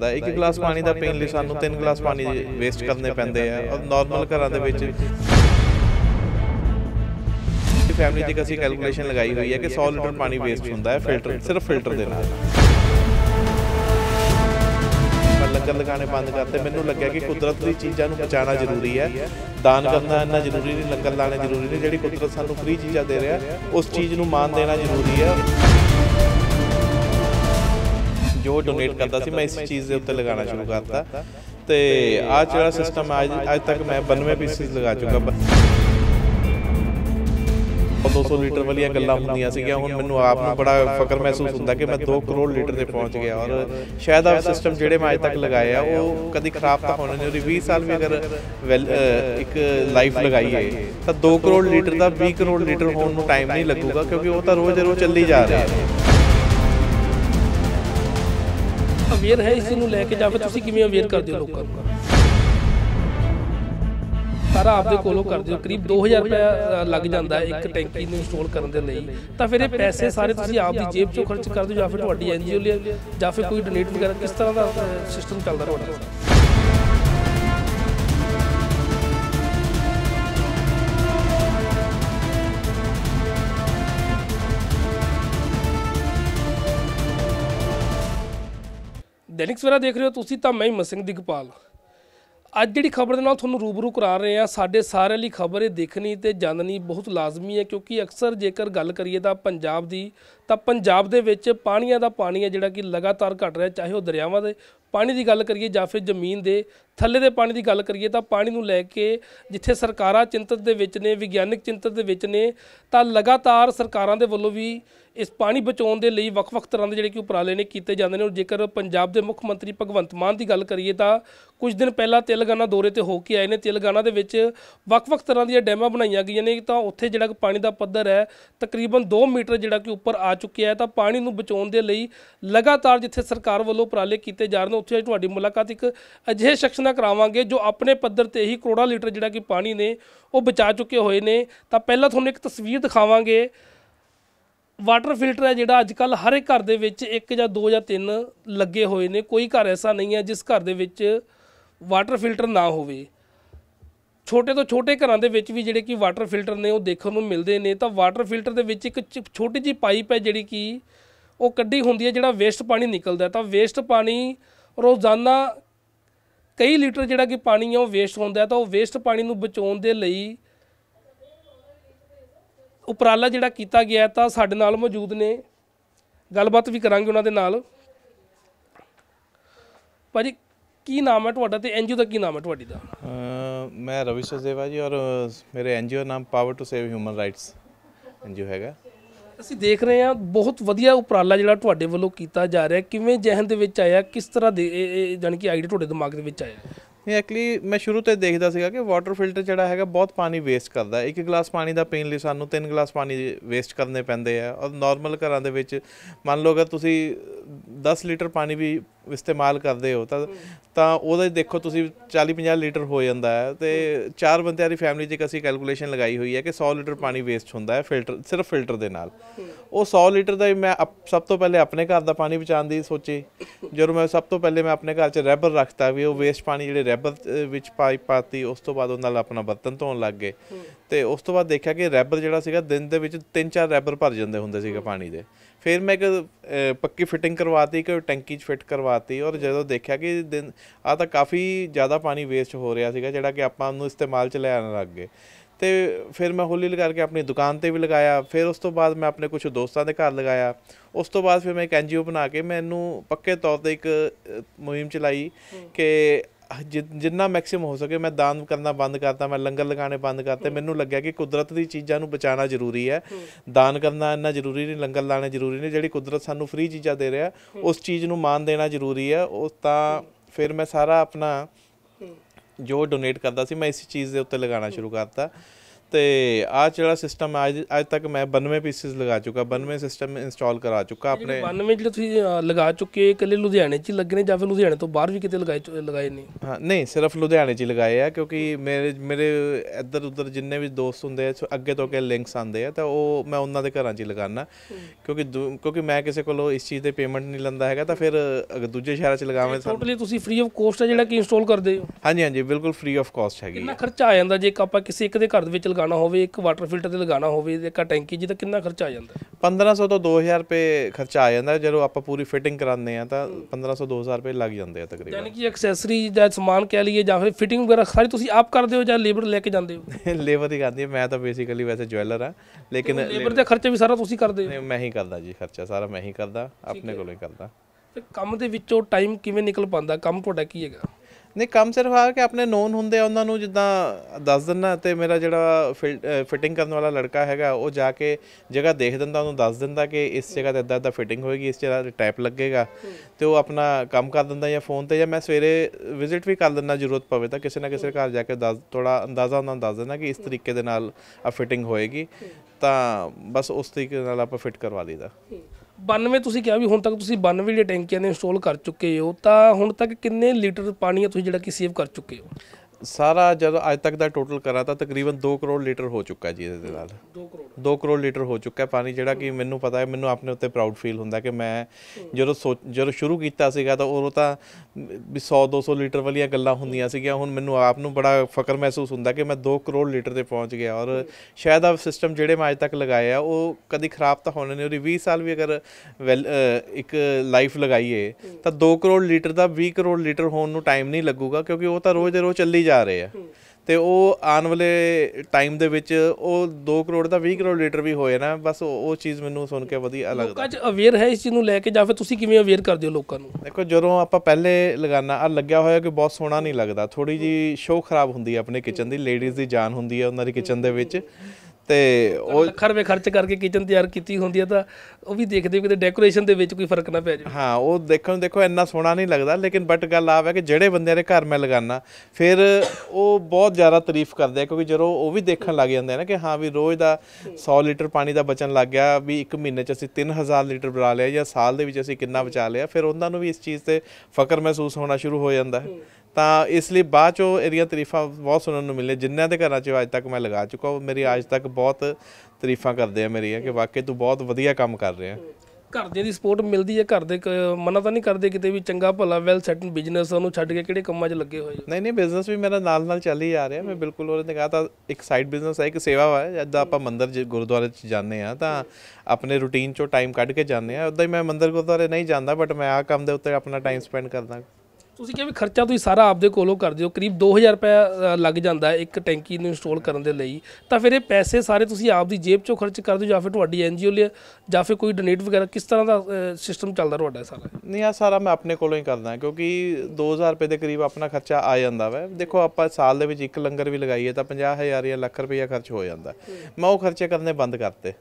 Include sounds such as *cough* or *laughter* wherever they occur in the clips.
ਦਾ ਇੱਕ ਗਲਾਸ ਪਾਣੀ ਦਾ ਪੀਣ ਲਈ ਸਾਨੂੰ ਤਿੰਨ ਗਲਾਸ ਪਾਣੀ ਵੇਸਟ ਕਰਨੇ ਪੈਂਦੇ ਆ ਔਰ ਨਾਰਮਲ ਘਰਾਂ ਦੇ ਵਿੱਚ ਫੈਮਿਲੀ ਦੀ ਅਸੀਂ ਕੈਲਕੂਲੇਸ਼ਨ ਲਗਾਈ ਹੋਈ ਹੈ ਕਿ 100 ਲੀਟਰ ਪਾਣੀ ਵੇਸਟ ਹੁੰਦਾ ਹੈ ਫਿਲਟਰ ਸਿਰਫ ਫਿਲਟਰ ਦੇ ਨਾਲ ਲੰਗਰ ਲਗਾਣੇ ਬੰਦ ਕਰਤੇ ਮੈਨੂੰ ਲੱਗਿਆ ਕਿ ਕੁਦਰਤ ਦੀ ਚੀਜ਼ਾਂ ਨੂੰ ਬਚਾਉਣਾ ਜ਼ਰੂਰੀ ਹੈ ਦਾਨ ਕਰਨਾ ਇੰਨਾ ਜ਼ਰੂਰੀ ਨਹੀਂ ਲੱਗਣ ਲਾਣੇ ਜ਼ਰੂਰੀ ਨਹੀਂ ਜਿਹੜੀ ਕੁਦਰਤ ਸਾਨੂੰ ਫ੍ਰੀ ਚੀਜ਼ਾਂ ਦੇ ਰਿਹਾ ਉਸ ਚੀਜ਼ ਨੂੰ ਮਾਨ ਦੇਣਾ ਜ਼ਰੂਰੀ ਹੈ ਜੋ ਡੋਨੇਟ ਕਰਦਾ ਸੀ ਮੈਂ ਇਸ ਚੀਜ਼ ਦੇ ਉੱਤੇ ਲਗਾਉਣਾ ਸ਼ੁਰੂ ਕਰਤਾ ਤੇ ਆ ਜਿਹੜਾ ਸਿਸਟਮ ਅੱਜ ਅੱਜ ਤੱਕ ਮੈਂ 92 ਪੀਸਿਸ ਲਗਾ ਚੁੱਕਾ 200 ਲੀਟਰ ਵਾਲੀਆਂ ਗੱਲਾਂ ਹੁੰਦੀਆਂ ਸੀਗੀਆਂ ਹੁਣ ਮੈਨੂੰ ਆਪ ਨੂੰ ਬੜਾ ਫਕਰ ਮਹਿਸੂਸ ਹੁੰਦਾ ਕਿ ਮੈਂ 2 ਕਰੋੜ ਲੀਟਰ ਤੇ ਪਹੁੰਚ ਗਿਆ ਔਰ ਸ਼ਾਇਦ ਆ ਸਿਸਟਮ ਜਿਹੜੇ ਮੈਂ ਅੱਜ ਤੱਕ ਲਗਾਏ ਆ ਉਹ ਕਦੀ ਖਰਾਬ ਤਾਂ ਹੋਣਾ ਨਹੀਂ ਉਹਦੀ 20 ਸਾਲ ਵੀ ਅਗਰ ਇੱਕ ਲਾਈਫ ਲਗਾਈਏ ਤਾਂ 2 ਕਰੋੜ ਲੀਟਰ ਦਾ 20 ਕਰੋੜ ਲੀਟਰ ਹੋਣ ਨੂੰ ਟਾਈਮ ਨਹੀਂ ਲੱਗੂਗਾ ਕਿਉਂਕਿ ਉਹ ਤਾਂ ਰੋਜ਼ ਰੋਜ਼ ਚੱਲੀ ਜਾ ਰਿਹਾ ਹੈ ਅਵੇਅਰ ਹੈ ਇਸ ਨੂੰ ਲੈ ਕੇ ਜਾਵੇ ਤੁਸੀਂ ਕਿਵੇਂ ਅਵੇਅਰ ਕਰਦੇ ਹੋ ਲੋਕਾਂ ਨੂੰ ਸਾਰਾ ਆਪਦੇ ਕੋਲੋਂ ਕਰਦੇ ਹੋ ਕਰੀਬ 2000 ਰੁਪਏ ਲੱਗ ਜਾਂਦਾ ਇੱਕ ਟੈਂਕੀ ਨੂੰ ਇੰਸਟਾਲ ਕਰਨ ਦੇ ਲਈ ਤਾਂ ਫਿਰ ਇਹ ਪੈਸੇ ਸਾਰੇ ਤੁਸੀਂ ਆਪ ਦੀ ਜੇਬ ਚੋਂ ਖਰਚ ਕਰਦੇ ਹੋ ਜਾਂ ਫਿਰ ਤੁਹਾਡੀ ਐਨਜੀਓ ਲਈ ਜਾਂ ਫਿਰ ਕੋਈ ਡੋਨੇਟ ਵਗੈਰਾ ਕਿਸ ਤਰ੍ਹਾਂ ਦਾ ਸਿਸਟਮ ਚੱਲਦਾ ਤੁਹਾਡਾ ਦੈਨਿਕ ਸਵੇਰਾ ਦੇਖ ਰਹੇ ਹੋ ਤੁਸੀਂ ਤਾਂ ਮੈਂ ਹੀ ਮਸਿੰਘ ਦਿਗਪਾਲ ਅੱਜ ਜਿਹੜੀ ਖਬਰ ਦੇ ਨਾਲ ਤੁਹਾਨੂੰ ਰੂਬਰੂ ਕਰਾ ਰਹੇ ਆ ਸਾਡੇ ਸਾਰਿਆਂ ਲਈ ਖਬਰ ਇਹ ਦੇਖਣੀ ਤੇ ਜਾਣਨੀ ਬਹੁਤ ਲਾਜ਼ਮੀ ਹੈ ਕਿਉਂਕਿ ਅਕਸਰ ਜੇਕਰ ਗੱਲ ਕਰੀਏ ਤਾਂ ਪੰਜਾਬ ਦੀ ਤਾਂ ਪੰਜਾਬ ਦੇ ਵਿੱਚ ਪਾਣੀਆਂ ਦਾ ਪਾਣੀ ਹੈ ਜਿਹੜਾ ਕਿ ਲਗਾਤਾਰ ਘਟ ਰਿਹਾ ਚਾਹੇ ਉਹ ਦਰਿਆਵਾਂ ਦੇ ਪਾਣੀ ਦੀ ਗੱਲ ਕਰੀਏ ਜਾਂ ਫਿਰ ਜ਼ਮੀਨ ਦੇ ਥੱਲੇ ਦੇ ਪਾਣੀ ਦੀ ਗੱਲ ਕਰੀਏ ਤਾਂ ਪਾਣੀ ਨੂੰ ਲੈ ਕੇ ਜਿੱਥੇ ਸਰਕਾਰਾਂ ਚਿੰਤਤ ਦੇ ਵਿੱਚ ਨੇ ਵਿਗਿਆਨਿਕ ਚਿੰਤਤ ਦੇ ਵਿੱਚ ਨੇ ਤਾਂ ਲਗਾਤਾਰ ਸਰਕਾਰਾਂ ਦੇ ਵੱਲੋਂ ਵੀ ਇਸ ਪਾਣੀ ਬਚਾਉਣ ਦੇ ਲਈ ਵੱਖ-ਵੱਖ ਤਰ੍ਹਾਂ ਦੇ ਜਿਹੜੇ ਕਿ ਉਪਰਾਲੇ ਨੇ ਕੀਤੇ ਜਾਂਦੇ ਨੇ ਔਰ ਜੇਕਰ ਪੰਜਾਬ ਦੇ ਮੁੱਖ ਮੰਤਰੀ ਭਗਵੰਤ ਮਾਨ ਦੀ ਗੱਲ ਕਰੀਏ ਤਾਂ ਕੁਝ ਦਿਨ ਪਹਿਲਾਂ ਤੇਲਗਾਨਾ ਦੌਰੇ ਤੇ ਹੋ ਕੇ ਆਏ ਨੇ ਤੇਲਗਾਨਾ ਦੇ ਵਿੱਚ ਵੱਖ-ਵੱਖ ਤਰ੍ਹਾਂ ਦੀਆਂ ਡੈਮਾਂ ਬਣਾਈਆਂ ਗਈਆਂ ਨੇ ਤਾਂ ਉੱਥੇ ਜਿਹੜਾ ਪਾਣੀ ਦਾ ਪੱਧਰ ਹੈ ਤਕਰੀਬਨ 2 ਮੀਟਰ ਜਿਹੜਾ ਕਿ ਉੱਪਰ ਆ ਚੁੱਕਿਆ ਹੈ ਤਾਂ ਪਾਣੀ ਨੂੰ ਬਚਾਉਣ ਦੇ ਲਈ ਲਗਾਤਾਰ ਜਿੱਥੇ ਸਰਕਾਰ ਵੱਲੋਂ ਉਪਰਾਲੇ ਕੀਤੇ ਜਾ ਰਹੇ ਨੇ ਉੱਥੇ ਤੁਹਾਡੀ ਮੁਲਾਕਾਤ ਇੱਕ ਅਜਿਹੇ ਸ਼ਖਸ ਨਾਲ ਕਰਾਵਾਂਗੇ ਜੋ ਆਪਣੇ ਪੱਧਰ ਤੇ ਹੀ ਕਰੋੜਾਂ ਲੀਟਰ ਜਿਹੜਾ ਕਿ ਪਾਣੀ ਨੇ ਉਹ ਬਚਾ ਚੁੱਕੇ ਹੋਏ ਨੇ ਤਾਂ ਪਹਿਲਾਂ ਤੁਹਾਨੂੰ ਇੱਕ ਤਸਵੀਰ ਦਿਖਾਵਾਂਗੇ ਵਾਟਰ ਫਿਲਟਰ ਹੈ ਜਿਹੜਾ ਅੱਜ ਕੱਲ ਹਰ ਇੱਕ ਘਰ ਦੇ ਵਿੱਚ ਇੱਕ ਜਾਂ ਦੋ ਜਾਂ ਤਿੰਨ ਲੱਗੇ ਹੋਏ ਨੇ ਕੋਈ ਘਰ ਐਸਾ ਨਹੀਂ ਹੈ ਜਿਸ ਘਰ ਦੇ ਵਿੱਚ ਵਾਟਰ ਫਿਲਟਰ ਨਾ ਹੋਵੇ ਛੋਟੇ ਤੋਂ ਛੋਟੇ ਘਰਾਂ ਦੇ ਵਿੱਚ ਵੀ ਜਿਹੜੇ ਕਿ ਵਾਟਰ ਫਿਲਟਰ ਨੇ ਉਹ ਦੇਖਣ ਨੂੰ ਮਿਲਦੇ ਨੇ ਤਾਂ ਵਾਟਰ ਫਿਲਟਰ ਦੇ ਵਿੱਚ ਇੱਕ ਛੋਟੀ ਜੀ ਪਾਈਪ ਹੈ ਜਿਹੜੀ ਕਿ ਉਹ ਕੱਢੀ ਹੁੰਦੀ ਹੈ ਜਿਹੜਾ ਵੇਸਟ ਪਾਣੀ ਨਿਕਲਦਾ ਤਾਂ ਵੇਸਟ ਪਾਣੀ ਰੋਜ਼ਾਨਾ ਕਈ ਲੀਟਰ ਜਿਹੜਾ ਕਿ ਪਾਣੀ ਹੈ ਉਹ ਵੇਸਟ ਹੁੰਦਾ ਤਾਂ ਉਹ ਵੇਸਟ ਪਾਣੀ ਨੂੰ ਬਚਾਉਣ ਦੇ ਲਈ ਉਪਰਾਲਾ ਜਿਹੜਾ ਕੀਤਾ ਗਿਆ ਤਾਂ ਸਾਡੇ ਨਾਲ ਮੌਜੂਦ ਨੇ ਗੱਲਬਾਤ ਵੀ ਕਰਾਂਗੇ ਉਹਨਾਂ ਦੇ ਨਾਲ ਭਾਜੀ ਕੀ ਨਾਮ ਹੈ ਤੁਹਾਡਾ ਤੇ ਐਨਜੀਓ ਦਾ ਕੀ ਨਾਮ ਹੈ ਤੁਹਾਡੀ ਦਾ ਮੈਂ ਰਵੀ ਸਜੇਵਾ ਜੀ ਔਰ ਮੇਰੇ ਐਨਜੀਓ ਨਾਮ power to save human rights NGO ਹੈਗਾ ਅਸੀਂ ਦੇਖ ਰਹੇ ਹਾਂ ਬਹੁਤ ਵਧੀਆ ਉਪਰਾਲਾ ਜਿਹੜਾ ਤੁਹਾਡੇ ਵੱਲੋਂ ਕੀਤਾ ਜਾ ਰਿਹਾ ਕਿਵੇਂ ਜਹਨ ਦੇ ਵਿੱਚ ਆਇਆ ਕਿਸ ਤਰ੍ਹਾਂ ਦੇ ਜਾਨਕੀ ਆਈਡੀਆ ਤੁਹਾਡੇ ਦਿਮਾਗ ਦੇ ਵਿੱਚ ਆਇਆ ਇਹ ਐਕਚੁਅਲੀ ਮੈਂ ਸ਼ੁਰੂ ਤੋਂ ਦੇਖਦਾ ਸੀਗਾ ਕਿ ਵਾਟਰ ਫਿਲਟਰ ਜਿਹੜਾ ਹੈਗਾ ਬਹੁਤ ਪਾਣੀ ਵੇਸਟ ਕਰਦਾ ਇੱਕ ਗਲਾਸ ਪਾਣੀ ਦਾ ਪੀਣ ਲਈ ਸਾਨੂੰ ਤਿੰਨ ਗਲਾਸ ਪਾਣੀ ਵੇਸਟ ਕਰਨੇ ਪੈਂਦੇ ਆ ਔਰ ਨਾਰਮਲ ਘਰਾਂ ਦੇ ਵਿੱਚ ਮੰਨ ਲਓ ਕਿ ਤੁਸੀਂ 10 ਲੀਟਰ ਪਾਣੀ ਵੀ ਇਸਤੇਮਾਲ ਕਰਦੇ ਹੋ ਤਾਂ ਤਾਂ ਉਹਦੇ ਦੇਖੋ ਤੁਸੀਂ 40-50 ਲੀਟਰ ਹੋ ਜਾਂਦਾ ਹੈ ਤੇ ਚਾਰ ਬੰਦਿਆਂ ਦੀ ਫੈਮਿਲੀ ਜੇ ਅਸੀਂ ਕੈਲਕੂਲੇਸ਼ਨ ਲਗਾਈ ਹੋਈ ਹੈ ਕਿ 100 ਲੀਟਰ ਪਾਣੀ ਵੇਸਟ ਹੁੰਦਾ ਹੈ ਫਿਲਟਰ ਸਿਰਫ ਫਿਲਟਰ ਦੇ ਨਾਲ ਉਹ 100 ਲੀਟਰ ਦਾ ਮੈਂ ਸਭ ਤੋਂ ਪਹਿਲੇ ਆਪਣੇ ਘਰ ਦਾ ਪਾਣੀ ਬਚਾਉਣ ਦੀ ਸੋਚੀ ਜਦੋਂ ਮੈਂ ਸਭ ਤੋਂ ਪਹਿਲੇ ਮੈਂ ਆਪਣੇ ਘਰ 'ਚ ਰੈਬਰ ਰੱਖਤਾ ਵੀ ਉਹ ਵੇਸਟ ਪਾਣੀ ਜਿਹੜੇ ਰੈਬਰ ਵਿੱਚ ਪਾਈ ਪਾਤੀ ਉਸ ਤੋਂ ਬਾਅਦ ਉਹਨਾਂ ਨਾਲ ਆਪਣਾ ਬਰਤਨ ਧੋਣ ਲੱਗ ਗਏ ਤੇ ਉਸ ਤੋਂ ਬਾਅਦ ਦੇਖਿਆ ਕਿ ਰੈਬਰ ਜਿਹੜਾ ਸੀਗਾ ਦਿਨ ਦੇ ਵਿੱਚ ਤਿੰਨ ਚਾਰ ਰੈਬਰ ਭਰ ਜਾਂਦੇ ਹੁੰਦੇ ਸੀਗਾ ਪਾਣੀ ਦੇ ਫਿਰ ਮੈਂ ਇੱਕ ਪੱਕੀ ਫਿਟਿੰਗ ਕਰਵਾਤੀ ਕਿ ਟੈਂਕੀ 'ਚ ਫਿਟ ਕਰਵਾਤੀ ਔਰ ਜਦੋਂ ਦੇਖਿਆ ਕਿ ਦਿਨ ਆ ਤਾਂ ਕਾਫੀ ਜ਼ਿਆਦਾ ਪਾਣੀ ਵੇਸਟ ਹੋ ਰਿਹਾ ਸੀਗਾ ਜਿਹੜਾ ਕਿ ਆਪਾਂ ਨੂੰ ਇਸਤੇਮਾਲ 'ਚ ਲੈਣ ਲੱਗ ਗਏ ਤੇ ਫਿਰ ਮੈਂ ਹੌਲੀ ਲਗਾ ਕੇ ਆਪਣੀ ਦੁਕਾਨ ਤੇ ਵੀ ਲਗਾਇਆ ਫਿਰ ਉਸ ਤੋਂ ਬਾਅਦ ਮੈਂ ਆਪਣੇ ਕੁਝ ਦੋਸਤਾਂ ਦੇ ਘਰ ਲਗਾਇਆ ਉਸ ਤੋਂ ਬਾਅਦ ਫਿਰ ਮੈਂ ਇੱਕ ਐਨਜੀਓ ਬਣਾ ਕੇ ਮੈਨੂੰ ਪੱਕੇ ਤੌਰ ਤੇ ਇੱਕ ਮੁਹਿੰਮ ਚਲਾਈ ਕਿ ਜਿੰਨਾ ਮੈਕਸਿਮ ਹੋ ਸਕੇ ਮੈਂ ਦਾਨ ਕਰਨਾ ਬੰਦ ਕਰਤਾ ਮੈਂ ਲੰਗਰ ਲਗਾਣੇ ਬੰਦ ਕਰਤੇ ਮੈਨੂੰ ਲੱਗਿਆ ਕਿ ਕੁਦਰਤ ਦੀ ਚੀਜ਼ਾਂ ਨੂੰ ਬਚਾਉਣਾ ਜ਼ਰੂਰੀ ਹੈ ਦਾਨ ਕਰਨਾ ਇੰਨਾ ਜ਼ਰੂਰੀ ਨਹੀਂ ਲੰਗਰ ਲਾਣੇ ਜ਼ਰੂਰੀ ਨਹੀਂ ਜਿਹੜੀ ਕੁਦਰਤ ਸਾਨੂੰ ਫ੍ਰੀ ਚੀਜ਼ਾਂ ਦੇ ਰਿਹਾ ਉਸ ਚੀਜ਼ ਨੂੰ ਮਾਨ ਦੇਣਾ ਜ਼ਰੂਰੀ ਹੈ ਉਸ ਤਾਂ ਫਿਰ ਮੈਂ ਸਾਰਾ ਆਪਣਾ ਜੋ ਡੋਨੇਟ ਕਰਦਾ ਸੀ ਮੈਂ ਇਸ ਚੀਜ਼ ਦੇ ਉੱਤੇ ਲਗਾਉਣਾ ਸ਼ੁਰੂ ਕਰਤਾ ਤੇ ਆ ਜਿਹੜਾ ਸਿਸਟਮ ਅੱਜ ਅੱਜ ਤੱਕ ਮੈਂ 92 ਪੀਸਿਸ ਲਗਾ ਚੁੱਕਾ 92 ਸਿਸਟਮ ਇੰਸਟਾਲ ਕਰਾ ਚੁੱਕਾ ਆਪਣੇ 92 ਜਿਹੜੇ ਤੁਸੀਂ ਲਗਾ ਚੁੱਕੇ ਇਕੱਲੇ ਲੁਧਿਆਣੇ 'ਚ ਲੱਗਣੇ ਜਾਂ ਫਿਰ ਲੁਧਿਆਣੇ ਤੋਂ ਬਾਹਰ ਵੀ ਕਿਤੇ ਲਗਾਏ ਲਗਾਏ ਨੇ ਹਾਂ ਨਹੀਂ ਸਿਰਫ ਲੁਧਿਆਣੇ 'ਚ ਲਗਾਏ ਆ ਕਿਉਂਕਿ ਮੇਰੇ ਮੇਰੇ ਇੱਧਰ ਉੱਧਰ ਜਿੰਨੇ ਵੀ ਦੋਸਤ ਹੁੰਦੇ ਆ ਅੱਗੇ ਤੋਂ ਕੇ ਲਿੰਕਸ ਆਉਂਦੇ ਆ ਤਾਂ ਉਹ ਮੈਂ ਉਹਨਾਂ ਦੇ ਘਰਾਂ 'ਚ ਲਗਾਣਾ ਕਿਉਂਕਿ ਕਿਉਂਕਿ ਮੈਂ ਕਿਸੇ ਕੋਲੋਂ ਇਸ ਚੀਜ਼ ਤੇ ਪੇਮੈਂਟ ਨਹੀਂ ਲੈਂਦਾ ਹੈਗਾ ਤਾਂ ਫਿਰ ਅਗਰ ਦੂਜੇ ਸ਼ਹਿਰਾਂ 'ਚ ਲਗਾਵੇਂ ਤਾਂ ਟੋਟਲੀ ਤੁਸੀਂ ਫ੍ਰੀ ਆਫ ਕੋਸਟ ਹੈ ਜਿਹੜਾ ਕਿ ਇੰਸਟਾਲ ਕਰਦੇ ਹੋ ਹਾਂਜੀ ਹਾਂਜੀ ਬਿਲਕੁਲ ਫ੍ਰੀ ਆਫ ਕੋਸਟ ਹੈਗੀ ਕਿੰਨਾ ਖਰਚਾ ਆ ਜਾਂਦਾ ਜੇ ਆਪਾਂ ਕਿਸੇ ਇੱਕ ਦੇ ਘਰ ਦੇ ਵਿੱਚ ਲਗਾਉਣਾ ਹੋਵੇ ਇੱਕ ਵਾਟਰ ਫਿਲਟਰ ਤੇ ਲਗਾਉਣਾ ਹੋਵੇ ਇੱਕ ਟੈਂਕੀ ਜੀ ਦਾ ਕਿੰਨਾ ਖਰਚਾ ਆ ਜਾਂਦਾ 1500 ਤੋਂ 2000 ਰੁਪਏ ਖਰਚਾ ਆ ਜਾਂਦਾ ਜਦੋਂ ਆਪਾਂ ਪੂਰੀ ਫਿਟਿੰਗ ਕਰਾਉਂਦੇ ਆ ਤਾਂ 1500 2000 ਰੁਪਏ ਲੱਗ ਜਾਂਦੇ ਆ ਤਕਰੀਬਨ ਯਾਨੀ ਕਿ ਐਕਸੈਸਰੀ ਜਾਂ ਸਮਾਨ ਕਹਿ ਲਈਏ ਜਾਂ ਫਿਰ ਫਿਟਿੰਗ ਵਗੈਰਾ ਸਾਰੀ ਤੁਸੀਂ ਆਪ ਕਰਦੇ ਹੋ ਜਾਂ ਲੇਬਰ ਲੈ ਕੇ ਜਾਂਦੇ ਹੋ ਲੇਬਰ *laughs* ਹੀ ਕਰਦੀ ਮੈਂ ਤਾਂ ਬੇਸਿਕਲੀ ਵੈਸੇ ਜੁਐਲਰ ਆ ਲੇਕਿਨ ਲੇਬਰ ਦਾ ਖਰਚਾ ਵੀ ਸਾਰਾ ਤੁਸੀਂ ਕਰਦੇ ਹੋ ਮੈਂ ਹੀ ਕਰਦਾ ਜੀ ਖਰਚਾ ਸਾਰਾ ਮੈਂ ਹੀ ਕਰਦਾ ਆਪਣੇ ਕੋਲੋਂ ਹੀ ਕਰਦਾ ਤੇ ਕੰਮ ਦੇ ਵਿੱਚੋਂ ਟਾਈਮ ਕਿਵੇਂ ਨਿਕਲ ਪਾਉਂਦਾ ਕੰਮ ਤੁਹਾਡਾ ਕੀ ਹੈਗਾ ਨਹੀਂ ਕੰਮ ਸਿਰਫ ਆ ਕੇ ਆਪਣੇ ਨੋਨ ਹੁੰਦੇ ਆ ਉਹਨਾਂ ਨੂੰ ਜਿੱਦਾਂ ਦੱਸ ਦਿੰਨਾ ਤੇ ਮੇਰਾ ਜਿਹੜਾ ਫਿਟਿੰਗ ਕਰਨ ਵਾਲਾ ਲੜਕਾ ਹੈਗਾ ਉਹ ਜਾ ਕੇ ਜਗ੍ਹਾ ਦੇਖ ਦਿੰਦਾ ਉਹਨੂੰ ਦੱਸ ਦਿੰਦਾ ਕਿ ਇਸ ਜਗ੍ਹਾ ਤੇ ਇਦਾਂ ਦਾ ਫਿਟਿੰਗ ਹੋਏਗੀ ਇਸ ਜਗ੍ਹਾ ਤੇ ਟੈਪ ਲੱਗੇਗਾ ਤੇ ਉਹ ਆਪਣਾ ਕੰਮ ਕਰ ਦਿੰਦਾ ਜਾਂ ਫੋਨ ਤੇ ਜਾਂ ਮੈਂ ਸਵੇਰੇ ਵਿਜ਼ਿਟ ਵੀ ਕਰ ਦਿੰਦਾ ਜ਼ਰੂਰਤ ਪਵੇ ਤਾਂ ਕਿਸੇ ਨਾ ਕਿਸੇ ਘਰ ਜਾ ਕੇ ਦੱਸ ਥੋੜਾ ਅੰਦਾਜ਼ਾ ਉਹਨਾਂ ਨੂੰ ਦੱਸ ਦਿੰਦਾ ਕਿ ਇਸ ਤਰੀਕੇ ਦੇ ਨਾਲ ਆ ਫਿਟਿੰਗ ਹੋਏਗੀ ਤਾਂ ਬਸ ਉਸ ਤਰੀਕੇ ਨਾਲ ਆਪਾਂ ਫਿਟ ਕਰਵਾ ਲਈਦਾ 92 ਤੁਸੀਂ ਕਿਹਾ ਵੀ ਹੁਣ ਤੱਕ ਤੁਸੀਂ 92 ਜਿਹੜੀਆਂ ਟੈਂਕੀਆਂ ਨੇ ਇੰਸਟਾਲ ਕਰ ਚੁੱਕੇ ਹੋ ਤਾਂ ਹੁਣ ਤੱਕ ਕਿੰਨੇ ਲੀਟਰ ਪਾਣੀ ਤੁਸੀਂ ਜਿਹੜਾ ਕਿ ਸੇਵ ਕਰ ਚੁੱਕੇ ਹੋ ਸਾਰਾ ਜਦੋਂ ਅੱਜ ਤੱਕ ਦਾ ਟੋਟਲ ਕਰਾਂ ਤਾਂ ਤਕਰੀਬਨ 2 ਕਰੋੜ ਲੀਟਰ ਹੋ ਚੁੱਕਾ ਜੀ ਇਹਦੇ ਨਾਲ 2 ਕਰੋੜ 2 ਕਰੋੜ ਲੀਟਰ ਹੋ ਚੁੱਕਾ ਪਾਣੀ ਜਿਹੜਾ ਕਿ ਮੈਨੂੰ ਪਤਾ ਹੈ ਮੈਨੂੰ ਆਪਣੇ ਉੱਤੇ ਪ੍ਰਾਊਡ ਫੀਲ ਹੁੰਦਾ ਕਿ ਮੈਂ ਜਦੋਂ ਜਦੋਂ ਸ਼ੁਰੂ ਕੀਤਾ ਸੀਗਾ ਤਾਂ ਉਦੋਂ ਤਾਂ 100 200 ਲੀਟਰ ਵਾਲੀਆਂ ਗੱਲਾਂ ਹੁੰਦੀਆਂ ਸੀਗੀਆਂ ਹੁਣ ਮੈਨੂੰ ਆਪ ਨੂੰ ਬੜਾ ਫਕਰ ਮਹਿਸੂਸ ਹੁੰਦਾ ਕਿ ਮੈਂ 2 ਕਰੋੜ ਲੀਟਰ ਤੇ ਪਹੁੰਚ ਗਿਆ ਔਰ ਸ਼ਾਇਦ ਆ ਸਿਸਟਮ ਜਿਹੜੇ ਮੈਂ ਅੱਜ ਤੱਕ ਲਗਾਏ ਆ ਉਹ ਕਦੀ ਖਰਾਬ ਤਾਂ ਹੋਣੇ ਨਹੀਂ ਉਹਦੀ 20 ਸਾਲ ਵੀ ਅਗਰ ਇੱਕ ਲਾਈਫ ਲਗਾਈਏ ਤਾਂ 2 ਕਰੋੜ ਲੀਟਰ ਦਾ 20 ਕਰੋੜ ਲੀਟਰ ਹੋਣ ਨੂੰ ਟਾਈਮ ਨਹੀਂ ਲੱਗੂਗਾ ਕਿਉਂਕਿ ਉਹ ਤਾਂ ਰੋਜ਼ ਦੇ ਰੋਜ਼ ਚੱਲੀ ਜਾ ਰਹੇ ਆ ਤੇ ਉਹ ਆਉਣ ਵਾਲੇ ਟਾਈਮ ਦੇ ਵਿੱਚ ਉਹ 2 ਕਰੋੜ ਦਾ 20 ਕਰੋੜ ਲੀਟਰ ਵੀ ਹੋਏ ਨਾ ਬਸ ਉਹ ਚੀਜ਼ ਮੈਨੂੰ ਸੁਣ ਕੇ ਵਧੀਆ ਲੱਗਦਾ ਲੋਕਾਂ 'ਚ ਅਵੇਅਰ ਹੈ ਇਸ ਚੀਜ਼ ਨੂੰ ਲੈ ਕੇ ਜਾਂ ਫਿਰ ਤੁਸੀਂ ਕਿਵੇਂ ਅਵੇਅਰ ਕਰਦੇ ਹੋ ਲੋਕਾਂ ਨੂੰ ਦੇਖੋ ਜਦੋਂ ਆਪਾਂ ਪਹਿਲੇ ਲਗਾਣਾ ਆ ਲੱਗਿਆ ਹੋਇਆ ਕਿ ਬਹੁਤ ਸੋਹਣਾ ਨਹੀਂ ਲੱਗਦਾ ਥੋੜੀ ਜੀ ਸ਼ੋਅ ਖਰਾਬ ਹੁੰਦੀ ਹੈ ਆਪਣੇ ਕਿਚਨ ਦੀ ਲੇਡੀਜ਼ ਦੀ ਜਾਨ ਹੁੰਦੀ ਹੈ ਉਹਨਾਂ ਦੀ ਕਿਚਨ ਦੇ ਵਿੱਚ ਤੇ ਉਹ ਲੱਖਾਂ ਰੁਪਏ ਖਰਚ ਕਰਕੇ ਕਿਚਨ ਤਿਆਰ ਕੀਤੀ ਹੁੰਦੀ ਆ ਤਾਂ ਉਹ ਵੀ ਦੇਖਦੇ ਵੀ ਕਿਤੇ ਡੈਕੋਰੇਸ਼ਨ ਦੇ ਵਿੱਚ ਕੋਈ ਫਰਕ ਨਾ ਪੈ ਜਾਵੇ ਹਾਂ ਉਹ ਦੇਖਣ ਨੂੰ ਦੇਖੋ ਇੰਨਾ ਸੋਹਣਾ ਨਹੀਂ ਲੱਗਦਾ ਲੇਕਿਨ ਬਟ ਗੱਲ ਆਵੇ ਕਿ ਜਿਹੜੇ ਬੰਦਿਆਂ ਦੇ ਘਰ ਮੈਂ ਲਗਾਨਾ ਫਿਰ ਉਹ ਬਹੁਤ ਜ਼ਿਆਦਾ ਤਾਰੀਫ ਕਰਦੇ ਆ ਕਿਉਂਕਿ ਜਦੋਂ ਉਹ ਵੀ ਦੇਖਣ ਲੱਗ ਜਾਂਦੇ ਨੇ ਕਿ ਹਾਂ ਵੀ ਰੋਜ਼ ਦਾ 100 ਲੀਟਰ ਪਾਣੀ ਦਾ ਬਚਨ ਲੱਗ ਗਿਆ ਵੀ ਇੱਕ ਮਹੀਨੇ 'ਚ ਅਸੀਂ 3000 ਲੀਟਰ ਬਣਾ ਲਿਆ ਜਾਂ ਸਾਲ ਦੇ ਵਿੱਚ ਅਸੀਂ ਕਿੰਨਾ ਬਚਾ ਲਿਆ ਫਿਰ ਉਹਨਾਂ ਨੂੰ ਵੀ ਇਸ ਚੀਜ਼ ਤੇ ਫਕਰ ਮਹਿਸੂਸ ਹੋਣਾ ਸ਼ੁਰੂ ਹੋ ਜਾਂਦਾ ਹੈ ਤਾਂ ਇਸ ਲਈ ਬਾਅਦ ਚੋਂ ਇਹਦੀਆਂ ਤਾਰੀਫਾਂ ਬਹੁਤ ਸੁਣਨ ਨੂੰ ਮਿਲੇ ਜਿੰਨਿਆਂ ਦੇ ਘਰਾਂ 'ਚ ਅੱਜ ਤੱਕ ਮੈਂ ਲਗਾ ਚੁੱਕਾ ਉਹ ਮੇਰੀ ਅੱਜ ਤੱਕ ਬਹੁਤ ਤਾਰੀਫਾਂ ਕਰਦੇ ਆ ਮੇਰੀਆਂ ਕਿ ਵਾਕਈ ਤੂੰ ਬਹੁਤ ਵਧੀਆ ਕੰਮ ਕਰ ਰਿਹਾ ਘਰ ਦੇ ਦੀ ਸਪੋਰਟ ਮਿਲਦੀ ਹੈ ਘਰ ਦੇ ਮਨਾ ਤਾਂ ਨਹੀਂ ਕਰਦੇ ਕਿਤੇ ਵੀ ਚੰਗਾ ਭਲਾ ਵੈਲ ਸੈਟਨ ਬਿਜ਼ਨਸ ਉਹਨੂੰ ਛੱਡ ਕੇ ਕਿਹੜੇ ਕੰਮਾਂ 'ਚ ਲੱਗੇ ਹੋਏ ਨਹੀਂ ਨਹੀਂ ਬਿਜ਼ਨਸ ਵੀ ਮੇਰਾ ਨਾਲ ਨਾਲ ਚੱਲ ਹੀ ਜਾ ਰਿਹਾ ਮੈਂ ਬਿਲਕੁਲ ਉਹਨੇ ਕਿਹਾ ਤਾਂ ਇੱਕ ਸਾਈਡ ਬਿਜ਼ਨਸ ਹੈ ਇੱਕ ਸੇਵਾ ਹੈ ਜਦ ਆਪਾਂ ਮੰਦਰ ਗੁਰਦੁਆਰੇ 'ਚ ਜਾਂਦੇ ਆ ਤਾਂ ਆਪਣੇ ਰੁਟੀਨ 'ਚੋਂ ਟਾਈਮ ਕੱਢ ਕੇ ਜਾਂਦੇ ਆ ਉਦਾਂ ਹੀ ਮੈਂ ਮੰਦਰ ਗੁਰਦੁਆਰੇ ਨਹੀਂ ਜਾਂਦਾ ਬਟ ਮੈਂ ਆ ਕੰਮ ਦੇ ਉੱਤੇ ਆਪਣਾ ਟਾਈਮ ਸਪੈਂਡ ਕਰਦਾ ਤੁਸੀਂ ਕਿਹਾ ਵੀ ਖਰਚਾ ਤੁਸੀਂ ਸਾਰਾ ਆਪਦੇ ਕੋਲੋਂ ਕਰਦੇ ਹੋ ਕਰੀਬ 2000 ਰੁਪਏ ਲੱਗ ਜਾਂਦਾ ਇੱਕ ਟੈਂਕੀ ਨੂੰ ਇੰਸਟਾਲ ਕਰਨ ਦੇ ਲਈ ਤਾਂ ਫਿਰ ਇਹ ਪੈਸੇ ਸਾਰੇ ਤੁਸੀਂ ਆਪ ਦੀ ਜੇਬ ਚੋਂ ਖਰਚ ਕਰਦੇ ਹੋ ਜਾਂ ਫਿਰ ਤੁਹਾਡੀ ਐਨਜੀਓ ਲਈ ਜਾਂ ਫਿਰ ਕੋਈ ਡੋਨੇਟ ਵਗੈਰਾ ਕਿਸ ਤਰ੍ਹਾਂ ਦਾ ਸਿਸਟਮ ਚੱਲਦਾ ਤੁਹਾਡਾ ਸਾਰਾ ਨਹੀਂ ਆ ਸਾਰਾ ਮੈਂ ਆਪਣੇ ਕੋਲੋਂ ਹੀ ਕਰਦਾ ਕਿਉਂਕਿ 2000 ਰੁਪਏ ਦੇ ਕਰੀਬ ਆਪਣਾ ਖਰਚਾ ਆ ਜਾਂਦਾ ਵਾ ਦੇਖੋ ਆਪਾਂ ਸਾਲ ਦੇ ਵਿੱਚ ਇੱਕ ਲੰਗਰ ਵੀ ਲਗਾਈਏ ਤਾਂ 50000 ਜਾਂ ਲੱਖ ਰੁਪਏ ਖਰਚ ਹੋ ਜਾਂਦਾ ਮੈਂ ਉਹ ਖਰਚੇ ਕਰਨੇ ਬੰਦ ਕਰਤੇ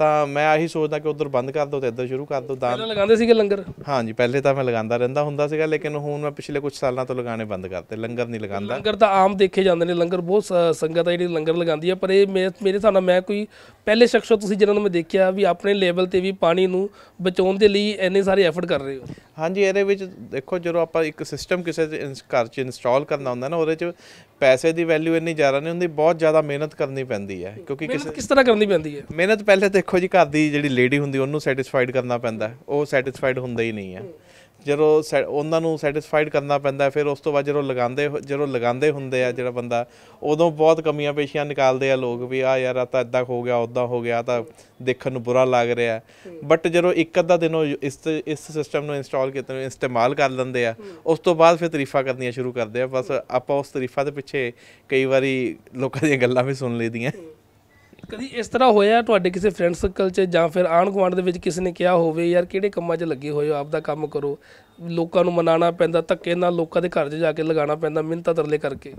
ਤਾਂ ਮੈਂ ਆਹੀ ਸੋਚਦਾ ਕਿ ਉਧਰ ਬੰਦ ਕਰ ਦੋ ਤੇ ਇੱਧਰ ਸ਼ੁਰੂ ਕਰ ਦੋ ਦਾਨ ਪਹਿਲਾਂ ਲਗਾਉਂਦੇ ਸੀਗੇ ਲੰਗਰ ਹਾਂਜੀ ਪਹਿਲੇ ਤਾਂ ਮੈਂ ਲਗਾਉਂਦਾ ਰਹਿੰਦਾ ਹੁੰਦਾ ਸੀਗਾ ਲੇਕਿਨ ਹੁਣ ਮੈਂ ਪਿਛਲੇ ਕੁਝ ਸਾਲਾਂ ਤੋਂ ਲਗਾਣੇ ਬੰਦ ਕਰਤੇ ਲੰਗਰ ਨਹੀਂ ਲਗਾਉਂਦਾ ਲੰਗਰ ਤਾਂ ਆਮ ਦੇਖੇ ਜਾਂਦੇ ਨੇ ਲੰਗਰ ਬਹੁਤ ਸੰਗਤ ਆ ਜਿਹੜੀ ਲੰਗਰ ਲਗਾਉਂਦੀ ਆ ਪਰ ਇਹ ਮੇਰੇ ਹਿਸਾਬ ਨਾਲ ਮੈਂ ਕੋਈ ਪਹਿਲੇ ਸ਼ਖਸ ਹੋ ਤੁਸੀਂ ਜਿਨ੍ਹਾਂ ਨੂੰ ਮੈਂ ਦੇਖਿਆ ਵੀ ਆਪਣੇ ਲੈਵਲ ਤੇ ਵੀ ਪਾਣੀ ਨੂੰ ਬਚਾਉਣ ਦੇ ਲਈ ਇੰਨੇ ਸਾਰੇ ਐਫਰਟ ਕਰ ਰਹੇ ਹੋ ਹਾਂਜੀ ਇਹਦੇ ਵਿੱਚ ਦੇਖੋ ਜਦੋਂ ਆਪਾਂ ਇੱਕ ਸਿਸਟਮ ਕਿਸੇ ਦੇ ਘਰ 'ਚ ਇੰਸਟਾਲ ਕਰਨਾ ਹੁੰਦਾ ਨਾ ਉਹਦੇ 'ਚ ਪੈਸੇ ਦੀ ਵੈਲਿਊ ਇੰਨੀ ਜ਼ਿਆਦਾ ਨਹੀਂ ਹੁੰਦੀ ਬਹੁਤ ਜ਼ਿਆਦਾ ਮਿਹਨਤ ਕਰਨੀ ਪੈਂਦੀ ਹੈ ਕਿਉਂਕਿ ਕਿਸ ਤਰ੍ਹਾਂ ਕਰਨੀ ਪੈਂਦੀ ਹੈ ਮਿਹਨਤ ਪਹਿਲੇ ਤੇ ਦੇਖੋ ਜੀ ਘਰ ਦੀ ਜਿਹੜੀ ਲੇਡੀ ਹੁੰਦੀ ਉਹਨੂੰ ਸੈਟੀਸਫਾਈਡ ਕਰਨਾ ਪੈਂਦਾ ਉਹ ਸੈਟੀਸਫਾਈਡ ਹੁੰਦਾ ਹੀ ਨਹੀਂ ਹੈ ਜਦੋਂ ਉਹਨਾਂ ਨੂੰ ਸੈਟੀਸਫਾਈਡ ਕਰਨਾ ਪੈਂਦਾ ਫਿਰ ਉਸ ਤੋਂ ਬਾਅਦ ਜਦੋਂ ਲਗਾਉਂਦੇ ਜਦੋਂ ਲਗਾਉਂਦੇ ਹੁੰਦੇ ਆ ਜਿਹੜਾ ਬੰਦਾ ਉਦੋਂ ਬਹੁਤ ਕਮੀਆਂ ਪੇਸ਼ੀਆਂ ਨਿਕਾਲਦੇ ਆ ਲੋਕ ਵੀ ਆ ਯਾਰ ਆ ਤਾਂ ਇਦਾਂ ਹੋ ਗਿਆ ਉਦਾਂ ਹੋ ਗਿਆ ਤਾਂ ਦੇਖਣ ਨੂੰ ਬੁਰਾ ਲੱਗ ਰਿਹਾ ਬਟ ਜਦੋਂ ਇੱਕ ਅੱਧਾ ਦਿਨ ਉਹ ਇਸ ਇਸ ਸਿਸਟਮ ਨੂੰ ਇੰਸਟਾਲ ਕੀਤਾ ਨੂੰ ਇਸਤੇਮਾਲ ਕਰ ਲੈਂਦੇ ਆ ਉਸ ਤੋਂ ਬਾਅਦ ਫਿਰ ਤਾਰੀਫਾਂ ਕਰਨੀਆਂ ਸ਼ੁਰੂ ਕਰਦੇ ਆ ਬਸ ਆਪਾਂ ਉਸ ਤਾਰੀਫਾਂ ਦੇ ਪਿੱਛੇ ਕਈ ਵਾਰੀ ਲੋਕਾਂ ਦੀਆਂ ਗੱਲਾਂ ਵੀ ਸੁਣ ਲਈਦੀਆਂ ਕਦੀ ਇਸ ਤਰ੍ਹਾਂ ਹੋਇਆ ਤੁਹਾਡੇ ਕਿਸੇ ਫਰੈਂਡ ਸਰਕਲ 'ਚ ਜਾਂ ਫਿਰ ਆਣ ਗੁਆਂਢ ਦੇ ਵਿੱਚ ਕਿਸੇ ਨੇ ਕਿਹਾ ਹੋਵੇ ਯਾਰ ਕਿਹੜੇ ਕੰਮਾਂ 'ਚ ਲੱਗੇ ਹੋਏ ਹੋ ਆਪ ਦਾ ਕੰਮ ਕਰੋ ਲੋਕਾਂ ਨੂੰ ਮਨਾਣਾ ਪੈਂਦਾ ਧੱਕੇ ਨਾਲ ਲੋਕਾਂ ਦੇ ਘਰ 'ਚ ਜਾ ਕੇ ਲਗਾਣਾ ਪੈਂਦਾ ਮਿੰਤਾ ਤਰਲੇ ਕਰਕੇ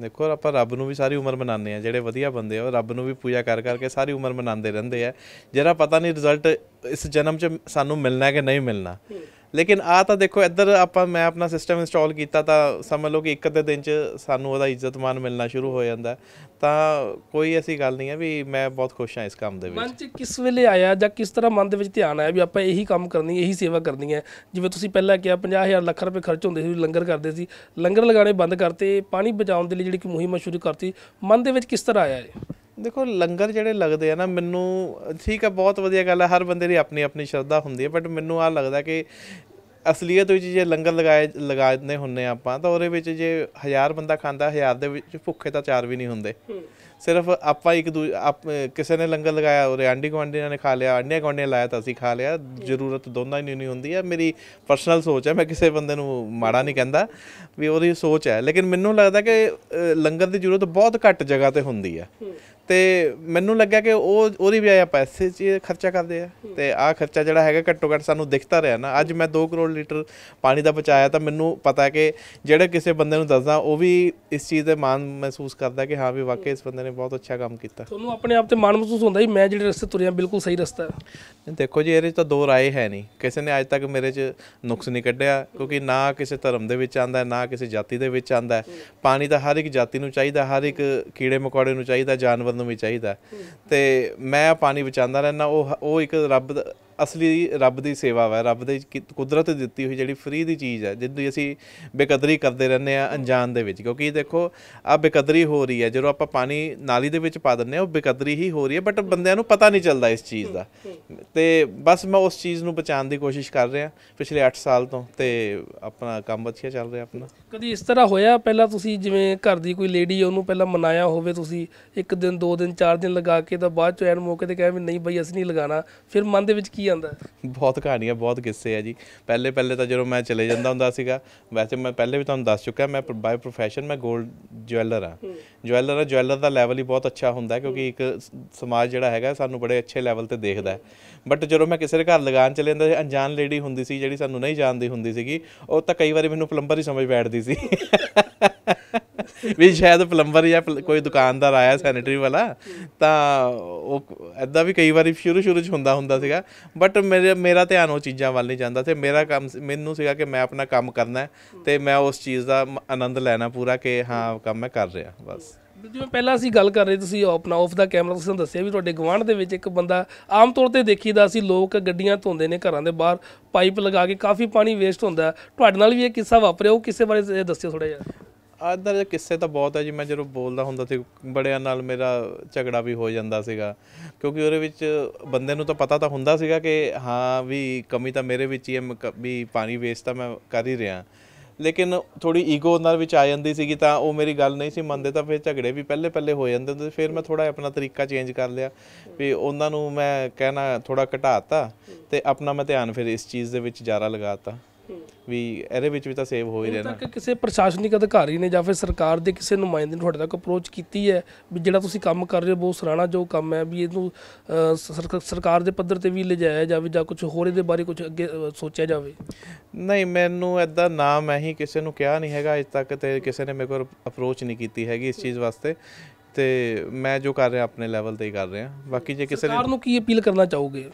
ਦੇਖੋ ਆਪਾਂ ਰੱਬ ਨੂੰ ਵੀ ਸਾਰੀ ਉਮਰ ਮਨਾਉਂਦੇ ਆ ਜਿਹੜੇ ਵਧੀਆ ਬੰਦੇ ਆ ਰੱਬ ਨੂੰ ਵੀ ਪੂਜਾ ਕਰ ਕਰਕੇ ਸਾਰੀ ਉਮਰ ਮਨਾਉਂਦੇ ਰਹਿੰਦੇ ਆ ਜਿਹੜਾ ਪਤਾ ਨਹੀਂ ਰਿਜ਼ਲਟ ਇਸ ਜਨਮ 'ਚ ਸਾਨੂੰ ਮਿਲਣਾ ਕਿ ਨਹੀਂ ਮਿਲਣਾ ਲੇਕਿਨ ਆ ਤਾਂ ਦੇਖੋ ਇੱਧਰ ਆਪਾਂ ਮੈਂ ਆਪਣਾ ਸਿਸਟਮ ਇੰਸਟਾਲ ਕੀਤਾ ਤਾਂ ਸਮਝ ਲਓ ਕਿ ਇੱਕ ਅੱਧੇ ਦਿਨ 'ਚ ਸਾਨੂੰ ਉਹਦਾ ਇੱਜ਼ਤਮਾਨ ਮਿਲਣਾ ਸ਼ੁਰੂ ਹੋ ਜਾਂਦਾ ਤਾਂ ਕੋਈ ਐਸੀ ਗੱਲ ਨਹੀਂ ਹੈ ਵੀ ਮੈਂ ਬਹੁਤ ਖੁਸ਼ ਹਾਂ ਇਸ ਕੰਮ ਦੇ ਵਿੱਚ ਮਨ 'ਚ ਕਿਸ ਵੇਲੇ ਆਇਆ ਜਾਂ ਕਿਸ ਤਰ੍ਹਾਂ ਮਨ ਦੇ ਵਿੱਚ ਧਿਆਨ ਆਇਆ ਵੀ ਆਪਾਂ ਇਹੀ ਕੰਮ ਕਰਨੀ ਇਹੀ ਸੇਵਾ ਕਰਨੀ ਹੈ ਜਿਵੇਂ ਤੁਸੀਂ ਪਹਿਲਾਂ ਕਿਹਾ 50000 ਲੱਖ ਰੁਪਏ ਖਰਚ ਹੁੰਦੇ ਸੀ ਲੰਗਰ ਕਰਦੇ ਸੀ ਲੰਗਰ ਲਗਾਣੇ ਬੰਦ ਕਰਤੇ ਪਾਣੀ ਬਚਾਉਣ ਦੇ ਲਈ ਜਿਹੜੀ ਕਿ ਮੁਹਿੰਮ ਸ਼ੁਰੂ ਕਰਤੀ ਮਨ ਦੇ ਵਿੱਚ ਕਿਸ ਤਰ੍ਹਾਂ ਆਇਆ ਇਹ ਦੇਖੋ ਲੰਗਰ ਜਿਹੜੇ ਲੱਗਦੇ ਆ ਨਾ ਮੈਨੂੰ ਠੀਕ ਆ ਬਹੁਤ ਵਧੀਆ ਗੱਲ ਆ ਹਰ ਬੰਦੇ ਦੀ ਆਪਣੀ ਆਪਣੀ ਸ਼ਰਧਾ ਹੁੰਦੀ ਹੈ ਬਟ ਮੈਨੂੰ ਆ ਲੱਗਦਾ ਕਿ ਅਸਲੀਅਤ ਵਿੱਚ ਜੇ ਲੰਗਰ ਲਗਾਏ ਲਗਾਉਂਦੇ ਹੁੰਨੇ ਆਪਾਂ ਤਾਂ ਉਹਦੇ ਵਿੱਚ ਜੇ 1000 ਬੰਦਾ ਖਾਂਦਾ 1000 ਦੇ ਵਿੱਚ ਭੁੱਖੇ ਤਾਂ ਚਾਰ ਵੀ ਨਹੀਂ ਹੁੰਦੇ ਸਿਰਫ ਆਪਾਂ ਇੱਕ ਕਿਸੇ ਨੇ ਲੰਗਰ ਲਗਾਇਆ ਉਹਦੇ ਆਂਡੀ ਗਵਾਂਡੀ ਨੇ ਖਾ ਲਿਆ ਆਂਡੀਆਂ ਗਵਾਂਡੀ ਲਾਇਆ ਤਾਂ ਅਸੀਂ ਖਾ ਲਿਆ ਜ਼ਰੂਰਤ ਦੋਨਾਂ ਦੀ ਨਹੀਂ ਹੁੰਦੀ ਆ ਮੇਰੀ ਪਰਸਨਲ ਸੋਚ ਹੈ ਮੈਂ ਕਿਸੇ ਬੰਦੇ ਨੂੰ ਮਾੜਾ ਨਹੀਂ ਕਹਿੰਦਾ ਵੀ ਉਹਦੀ ਸੋਚ ਹੈ ਲੇਕਿਨ ਮੈਨੂੰ ਲੱਗਦਾ ਕਿ ਲੰਗਰ ਦੀ ਜ਼ਰੂਰਤ ਬਹੁਤ ਘੱਟ ਜਗ੍ਹਾ ਤੇ ਹੁੰਦੀ ਆ ਤੇ ਮੈਨੂੰ ਲੱਗਿਆ ਕਿ ਉਹ ਉਹਦੀ ਵੀ ਆ ਪੈਸੇ 'ਚ ਖਰਚਾ ਕਰਦੇ ਆ ਤੇ ਆ ਖਰਚਾ ਜਿਹੜਾ ਹੈਗਾ ਘੱਟੋ ਘੱਟ ਸਾਨੂੰ ਦਿਖਦਾ ਰਿਹਾ ਨਾ ਅੱਜ ਮੈਂ 2 ਕਰੋੜ ਲੀਟਰ ਪਾਣੀ ਦਾ ਬਚਾਇਆ ਤਾਂ ਮੈਨੂੰ ਪਤਾ ਕਿ ਜਿਹੜਾ ਕਿਸੇ ਬੰਦੇ ਨੂੰ ਦੱਸਦਾ ਉਹ ਵੀ ਇਸ ਚੀਜ਼ ਤੇ ਮਾਣ ਮਹਿਸੂਸ ਕਰਦਾ ਕਿ ਹਾਂ ਵੀ ਵਾਕਈ ਇਸ ਬੰਦੇ ਨੇ ਬਹੁਤ ਅੱਛਾ ਕੰਮ ਕੀਤਾ ਤੁਹਾਨੂੰ ਆਪਣੇ ਆਪ ਤੇ ਮਾਣ ਮਹਿਸੂਸ ਹੁੰਦਾ ਜੀ ਮੈਂ ਜਿਹੜੇ ਰਸਤੇ ਤੁਰਿਆ ਬਿਲਕੁਲ ਸਹੀ ਰਸਤਾ ਹੈ ਦੇਖੋ ਜੀ ਇਹਦੇ ਤਾਂ ਦੋ ਰਾਏ ਹੈ ਨਹੀਂ ਕਿਸੇ ਨੇ ਅੱਜ ਤੱਕ ਮੇਰੇ 'ਚ ਨੁਕਸ ਨਹੀਂ ਕੱਢਿਆ ਕਿਉਂਕਿ ਨਾ ਕਿਸੇ ਧਰਮ ਦੇ ਵਿੱਚ ਆਂਦਾ ਨਾ ਕਿਸੇ ਜਾਤੀ ਦੇ ਵਿੱਚ ਆਂਦਾ ਪਾਣੀ ਤਾਂ ਹਰ ਇੱਕ ਜਾਤੀ ਨੂੰ ਚਾਹੀਦਾ ਹਰ ਇੱਕ ਕੀੜੇ ਮਕੌੜੇ ਨੂੰ ਚਾਹੀਦਾ ਜਾਨਵਰ ਨੂੰ ਵੀ ਚਾਹੀਦਾ ਤੇ ਮੈਂ ਪਾਣੀ ਬਚਾਉਂਦਾ ਰਹਿਣਾ ਉਹ ਉਹ ਇੱਕ ਰੱਬ ਅਸਲੀ ਰੱਬ ਦੀ ਸੇਵਾ ਵਾ ਰੱਬ ਦੇ ਕੁਦਰਤ ਦਿੱਤੀ ਹੋਈ ਜਿਹੜੀ ਫ੍ਰੀ ਦੀ ਚੀਜ਼ ਹੈ ਜਿੰਦੂ ਅਸੀਂ ਬੇਕਦਰੀ ਕਰਦੇ ਰਹਿੰਦੇ ਆ ਅਣਜਾਣ ਦੇ ਵਿੱਚ ਕਿਉਂਕਿ ਦੇਖੋ ਆ ਬੇਕਦਰੀ ਹੋ ਰਹੀ ਹੈ ਜਦੋਂ ਆਪਾਂ ਪਾਣੀ ਨਾਲੀ ਦੇ ਵਿੱਚ ਪਾ ਦਿੰਨੇ ਆ ਉਹ ਬੇਕਦਰੀ ਹੀ ਹੋ ਰਹੀ ਹੈ ਬਟ ਬੰਦਿਆਂ ਨੂੰ ਪਤਾ ਨਹੀਂ ਚੱਲਦਾ ਇਸ ਚੀਜ਼ ਦਾ ਤੇ ਬਸ ਮੈਂ ਉਸ ਚੀਜ਼ ਨੂੰ ਬਚਾਉਣ ਦੀ ਕੋਸ਼ਿਸ਼ ਕਰ ਰਿਹਾ ਪਿਛਲੇ 8 ਸਾਲ ਤੋਂ ਤੇ ਆਪਣਾ ਕੰਮ ਵਧੀਆ ਚੱਲ ਰਿਹਾ ਆਪਣਾ ਕਦੀ ਇਸ ਤਰ੍ਹਾਂ ਹੋਇਆ ਪਹਿਲਾਂ ਤੁਸੀਂ ਜਿਵੇਂ ਘਰ ਦੀ ਕੋਈ ਲੇਡੀ ਉਹਨੂੰ ਪਹਿਲਾਂ ਮਨਾਇਆ ਹੋਵੇ ਤੁਸੀਂ ਇੱਕ ਦਿਨ ਦੋ ਦਿਨ ਚਾਰ ਦਿਨ ਲਗਾ ਕੇ ਤਾਂ ਬਾਅਦ ਚ ਐਨ ਮੌਕੇ ਤੇ ਕਹਿੰਦੇ ਵੀ ਨਹੀਂ ਬਈ ਅਸੀਂ ਨਹੀਂ ਲਗਾਣਾ ਫਿਰ ਮਨ ਦੇ ਵਿੱਚ ਕੀ ਕੀ ਆਂਦਾ ਬਹੁਤ ਕਹਾਣੀਆਂ ਬਹੁਤ ਕਿੱਸੇ ਆ ਜੀ ਪਹਿਲੇ ਪਹਿਲੇ ਤਾਂ ਜਦੋਂ ਮੈਂ ਚਲੇ ਜਾਂਦਾ ਹੁੰਦਾ ਸੀਗਾ ਵੈਸੇ ਮੈਂ ਪਹਿਲੇ ਵੀ ਤੁਹਾਨੂੰ ਦੱਸ ਚੁੱਕਾ ਮੈਂ ਬਾਈ ਪ੍ਰੋਫੈਸ਼ਨ ਮੈਂ 골ਡ ਜਵੈਲਰ ਆ ਜਵੈਲਰ ਆ ਜਵੈਲਰ ਦਾ ਲੈਵਲ ਹੀ ਬਹੁਤ ਅੱਛਾ ਹੁੰਦਾ ਕਿਉਂਕਿ ਇੱਕ ਸਮਾਜ ਜਿਹੜਾ ਹੈਗਾ ਸਾਨੂੰ ਬੜੇ ਅੱਛੇ ਲੈਵਲ ਤੇ ਦੇਖਦਾ ਬਟ ਜਦੋਂ ਮੈਂ ਕਿਸੇ ਦੇ ਘਰ ਲਗਾਨ ਚਲੇ ਜਾਂਦਾ ਅਣਜਾਣ ਲੇਡੀ ਹੁੰਦੀ ਸੀ ਜਿਹੜੀ ਸਾਨੂੰ ਨਹੀਂ ਜਾਣਦੀ ਹੁੰਦੀ ਸੀਗੀ ਉਹ ਤਾਂ ਕਈ ਵਾਰੀ ਮੈਨੂੰ ਪਲੰਬਰ ਹੀ ਸਮਝ ਬੈਠਦੀ ਸੀ ਵੀ ਸ਼ਾਇਦ ਪਲੰਬਰ ਜਾਂ ਕੋਈ ਦੁਕਾਨਦਾਰ ਆਇਆ ਸੈਨੀਟਰੀ ਵਾਲਾ ਤਾਂ ਉਹ ਐਦਾਂ ਵੀ ਕਈ ਵਾਰੀ ਸ਼ੁਰੂ ਸ਼ੁਰੂ ਚ ਹੁੰਦਾ ਹੁੰਦਾ ਸੀਗਾ ਬਟ ਮੇਰੇ ਮੇਰਾ ਧਿਆਨ ਉਹ ਚੀਜ਼ਾਂ ਵੱਲ ਨਹੀਂ ਜਾਂਦਾ ਤੇ ਮੇਰਾ ਕੰਮ ਮੈਨੂੰ ਸੀਗਾ ਕਿ ਮੈਂ ਆਪਣਾ ਕੰਮ ਕਰਨਾ ਤੇ ਮੈਂ ਉਸ ਚੀਜ਼ ਦਾ ਆਨੰਦ ਲੈਣਾ ਪੂਰਾ ਕਿ ਹਾਂ ਕੰਮ ਮੈਂ ਕਰ ਰਿਹਾ ਬਸ ਜਿਵੇਂ ਪਹਿਲਾਂ ਅਸੀਂ ਗੱਲ ਕਰ ਰਹੇ ਤੁਸੀਂ ਆਪਣਾ ਆਫ ਦਾ ਕੈਮਰਾ ਤੁਸੀਂ ਦੱਸਿਆ ਵੀ ਤੁਹਾਡੇ ਗਵਾਂਢ ਦੇ ਵਿੱਚ ਇੱਕ ਬੰਦਾ ਆਮ ਤੌਰ ਤੇ ਦੇਖੀਦਾ ਅਸੀਂ ਲੋਕ ਗੱਡੀਆਂ ਧੋਂਦੇ ਨੇ ਘਰਾਂ ਦੇ ਬਾਹਰ ਪਾਈਪ ਲਗਾ ਕੇ ਕਾਫੀ ਪਾਣੀ ਵੇਸਟ ਹੁੰਦਾ ਤੁਹਾਡੇ ਨਾਲ ਵੀ ਇਹ ਕਿੱਸਾ ਵਾਪਰਿਆ ਉਹ ਕਿਸੇ ਬਾਰੇ ਦੱਸਿਓ ਥੋੜਾ ਜਿਹਾ ਅਦਰ ਕਿੱਸੇ ਤਾਂ ਬਹੁਤ ਹੈ ਜੀ ਮੈਂ ਜਦੋਂ ਬੋਲਦਾ ਹੁੰਦਾ ਸੀ ਬੜਿਆਂ ਨਾਲ ਮੇਰਾ ਝਗੜਾ ਵੀ ਹੋ ਜਾਂਦਾ ਸੀਗਾ ਕਿਉਂਕਿ ਉਹਦੇ ਵਿੱਚ ਬੰਦੇ ਨੂੰ ਤਾਂ ਪਤਾ ਤਾਂ ਹੁੰਦਾ ਸੀਗਾ ਕਿ ਹਾਂ ਵੀ ਕਮੀ ਤਾਂ ਮੇਰੇ ਵਿੱਚ ਹੀ ਹੈ ਵੀ ਪਾਣੀ ਵੇਸਟ ਤਾਂ ਮੈਂ ਕਰ ਹੀ ਰਿਹਾ ਲੇਕਿਨ ਥੋੜੀ ਈਗੋ ਨਾਲ ਵਿੱਚ ਆ ਜਾਂਦੀ ਸੀਗੀ ਤਾਂ ਉਹ ਮੇਰੀ ਗੱਲ ਨਹੀਂ ਸੀ ਮੰਨਦੇ ਤਾਂ ਫਿਰ ਝਗੜੇ ਵੀ ਪਹਿਲੇ ਪਹਿਲੇ ਹੋ ਜਾਂਦੇ ਹੁੰਦੇ ਫਿਰ ਮੈਂ ਥੋੜਾ ਆਪਣਾ ਤਰੀਕਾ ਚੇਂਜ ਕਰ ਲਿਆ ਵੀ ਉਹਨਾਂ ਨੂੰ ਮੈਂ ਕਹਿਣਾ ਥੋੜਾ ਘਟਾਤਾ ਤੇ ਆਪਣਾ ਮੈਂ ਧਿਆਨ ਫਿਰ ਇਸ ਚੀਜ਼ ਦੇ ਵਿੱਚ ਜ਼ਿਆਦਾ ਲਗਾਤਾ ਵੀ ਇਹਦੇ ਵਿੱਚ ਵੀ ਤਾਂ ਸੇਵ ਹੋ ਹੀ ਨਾ ਤੱਕ ਕਿਸੇ ਪ੍ਰਸ਼ਾਸਨਿਕ ਅਧਿਕਾਰੀ ਨੇ ਜਾਂ ਫਿਰ ਸਰਕਾਰ ਦੇ ਕਿਸੇ ਨੁਮਾਇੰਦੇ ਨੇ ਤੁਹਾਡੇ ਤੱਕ ਅਪਰੋਚ ਕੀਤੀ ਹੈ ਵੀ ਜਿਹੜਾ ਤੁਸੀਂ ਕੰਮ ਕਰ ਰਹੇ ਹੋ ਬਹੁਤ ਸਰਾਣਾ ਜੋ ਕੰਮ ਹੈ ਵੀ ਇਹਨੂੰ ਸਰਕਾਰ ਦੇ ਪੱਧਰ ਤੇ ਵੀ ਲਿਜਾਇਆ ਜਾਵੇ ਜਾਂ ਕੁਝ ਹੋਰ ਇਹਦੇ ਬਾਰੇ ਕੁਝ ਅੱਗੇ ਸੋਚਿਆ ਜਾਵੇ ਨਹੀਂ ਮੈਨੂੰ ਐਦਾਂ ਨਾ ਮੈਂ ਹੀ ਕਿਸੇ ਨੂੰ ਕਿਹਾ ਨਹੀਂ ਹੈਗਾ ਅਜੇ ਤੱਕ ਤੇ ਕਿਸੇ ਨੇ ਮੇਰੇ ਕੋਲ ਅਪਰੋਚ ਨਹੀਂ ਕੀਤੀ ਹੈਗੀ ਇਸ ਚੀਜ਼ ਵਾਸਤੇ ਤੇ ਮੈਂ ਜੋ ਕਰ ਰਿਹਾ ਆਪਣੇ ਲੈਵਲ ਤੇ ਹੀ ਕਰ ਰਿਹਾ ਬਾਕੀ ਜੇ ਕਿਸੇ ਸਰਕਾਰ ਨੂੰ ਕੀ ਅਪੀਲ ਕਰਨਾ ਚਾਹੋਗੇ